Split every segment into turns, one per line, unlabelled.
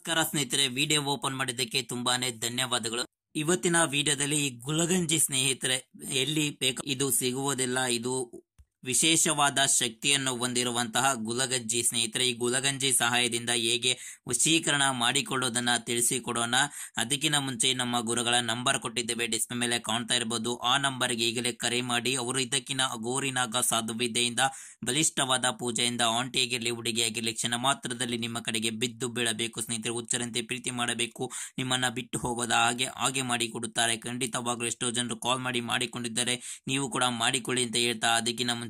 ನಮಸ್ಕಾರ ಸ್ನೇಹಿತರೆ video open ಮಾಡಿದ್ದಕ್ಕೆ ತುಂಬಾನೇ ಧನ್ಯವಾದಗಳು ಇವತ್ತಿನ ವಿಡಿಯೋದಲ್ಲಿ ಗುಲಗಂಜಿ ಸ್ನೇಹಿತರೆ ಎಲ್ಲಿ ಬೇಕು ಇದು ಸಿಗುವುದಿಲ್ಲ ಇದು ವಿಶೇಷವಾದ ಶಕ್ತಿಯನ್ನು ಹೊಂದಿರುವಂತಹ ಗುಲಗಂಜಿ ಸ್ನೇಹಿತರೆ ಈ ಗುಲಗಂಜಿ ಸಹಾಯದಿಂದ ಹೇಗೆ ವಶೀಕರಣ ಮಾಡಿಕೊಳ್ಳೋದನ್ನ ತಿಳಿಸಿಕೊಡೋಣ ಅದಕ್ಕಿಂತ ಮುಂಚೆ ನಮ್ಮ ಗುರುಗಳ ನಂಬರ್ ಕೊಟ್ಟಿದ್ದೇವೆ ಡಿಸ್ಪ್ಲೇ ಮೇಲೆ ಕಾಣ್ತಾ ಇರಬಹುದು ಆ ನಂಬರ್ಗೆ ಈಗಲೇ ಕರೆ ಮಾಡಿ ಅವರು ಇದಕ್ಕಿನ ಗೋರಿನಾಗ ಸಾಧು ವಿದ್ಯೆಯಿಂದ ಬಲಿಷ್ಠವಾದ ಪೂಜೆಯಿಂದ ಆಂಟಿಯಾಗಿರಲಿ ಹುಡುಗಿಯಾಗಿರಲಿ ಕ್ಷಣ ಮಾತ್ರದಲ್ಲಿ ನಿಮ್ಮ ಕಡೆಗೆ ಬಿದ್ದು ಬೀಳಬೇಕು ಸ್ನೇಹಿತರು ಉಚ್ಚರಂತೆ ಪ್ರೀತಿ ಮಾಡಬೇಕು ನಿಮ್ಮನ್ನ ಬಿಟ್ಟು ಹೋಗೋದ ಹಾಗೆ ಹಾಗೆ ಮಾಡಿಕೊಡುತ್ತಾರೆ ಖಂಡಿತವಾಗ್ಲೂ ಎಷ್ಟೋ ಜನರು ಕಾಲ್ ಮಾಡಿ ಮಾಡಿಕೊಂಡಿದ್ದಾರೆ ನೀವು ಕೂಡ ಮಾಡಿಕೊಳ್ಳಿ ಅಂತ ಹೇಳ್ತಾ ಅದಕ್ಕಿಂತ ಮುಂಚೆ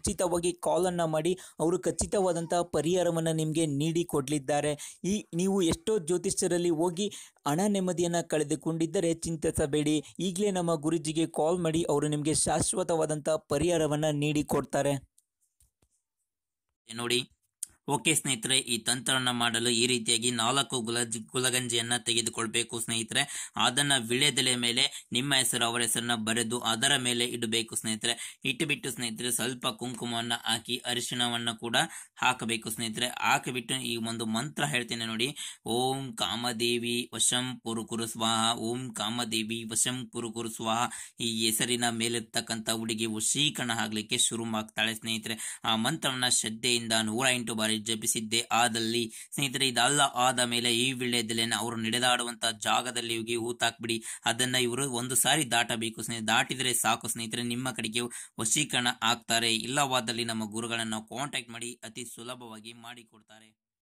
ಉಚಿತವಾಗಿ ಕಾಲನ್ನು ಮಾಡಿ ಅವರು ಖಚಿತವಾದಂತಹ ಪರಿಹಾರವನ್ನು ನಿಮಗೆ ನೀಡಿ ಕೊಡಲಿದ್ದಾರೆ ಈ ನೀವು ಎಷ್ಟೋ ಜ್ಯೋತಿಷ್ಯರಲ್ಲಿ ಹೋಗಿ ಹಣ ನೆಮ್ಮದಿಯನ್ನು ಕಳೆದುಕೊಂಡಿದ್ದರೆ ಚಿಂತಿಸಬೇಡಿ ಈಗಲೇ ನಮ್ಮ ಗುರುಜಿಗೆ ಕಾಲ್ ಮಾಡಿ ಅವರು ನಿಮಗೆ ಶಾಶ್ವತವಾದಂಥ ಪರಿಹಾರವನ್ನು ಕೊಡ್ತಾರೆ
ನೋಡಿ ಓಕೆ ಸ್ನೇಹಿತರೆ ಈ ತಂತ್ರವನ್ನು ಮಾಡಲು ಈ ರೀತಿಯಾಗಿ ನಾಲ್ಕು ಗುಲಜ್ ಗುಲಗಂಜಿಯನ್ನು ತೆಗೆದುಕೊಳ್ಬೇಕು ಸ್ನೇಹಿತರೆ ಅದನ್ನು ವಿಳೆದೆಲೆ ಮೇಲೆ ನಿಮ್ಮ ಹೆಸರು ಅವರ ಹೆಸರನ್ನ ಬರೆದು ಅದರ ಮೇಲೆ ಇಡಬೇಕು ಸ್ನೇಹಿತರೆ ಇಟ್ಟುಬಿಟ್ಟು ಸ್ನೇಹಿತರೆ ಸ್ವಲ್ಪ ಕುಂಕುಮವನ್ನು ಹಾಕಿ ಅರಿಶಿಣವನ್ನು ಕೂಡ ಹಾಕಬೇಕು ಸ್ನೇಹಿತರೆ ಹಾಕಿಬಿಟ್ಟು ಈ ಒಂದು ಮಂತ್ರ ಹೇಳ್ತೇನೆ ನೋಡಿ ಓಂ ಕಾಮದೇವಿ ವಶಂ ಕುರು ಸ್ವಾಹ ಓಂ ಕಾಮದೇವಿ ವಶಂ ಕುರು ಸ್ವಾಹ ಈ ಹೆಸರಿನ ಮೇಲಿರ್ತಕ್ಕಂಥ ಹುಡುಗಿ ವಶೀಕರಣ ಆಗ್ಲಿಕ್ಕೆ ಶುರು ಮಾಡ್ತಾಳೆ ಸ್ನೇಹಿತರೆ ಆ ಮಂತ್ರವನ್ನ ಶ್ರದ್ಧೆಯಿಂದ ನೂರ ಎಂಟು ಬಾರಿ ಜಪಿಸಿದ್ದೆ ಆದಲ್ಲಿ ಸ್ನೇಹಿತರೆ ಇದಲ್ಲ ಆದ ಮೇಲೆ ಈ ವೀಳ್ಯದೆಲೆನ ಅವರು ನಡೆದಾಡುವಂತಹ ಜಾಗದಲ್ಲಿ ಹೋಗಿ ಹೂತಾಕ್ಬಿಡಿ ಅದನ್ನ ಇವರು ಒಂದು ಸಾರಿ ದಾಟಬೇಕು ಸ್ನೇಹಿತರೆ ದಾಟಿದ್ರೆ ಸಾಕು ಸ್ನೇಹಿತರೆ ನಿಮ್ಮ ಕಡೆಗೆ ವಶೀಕರಣ ಆಗ್ತಾರೆ ಇಲ್ಲವಾದಲ್ಲಿ ನಮ್ಮ ಗುರುಗಳನ್ನು ಕಾಂಟ್ಯಾಕ್ಟ್ ಮಾಡಿ ಅತಿ ಸುಲಭವಾಗಿ ಮಾಡಿಕೊಡ್ತಾರೆ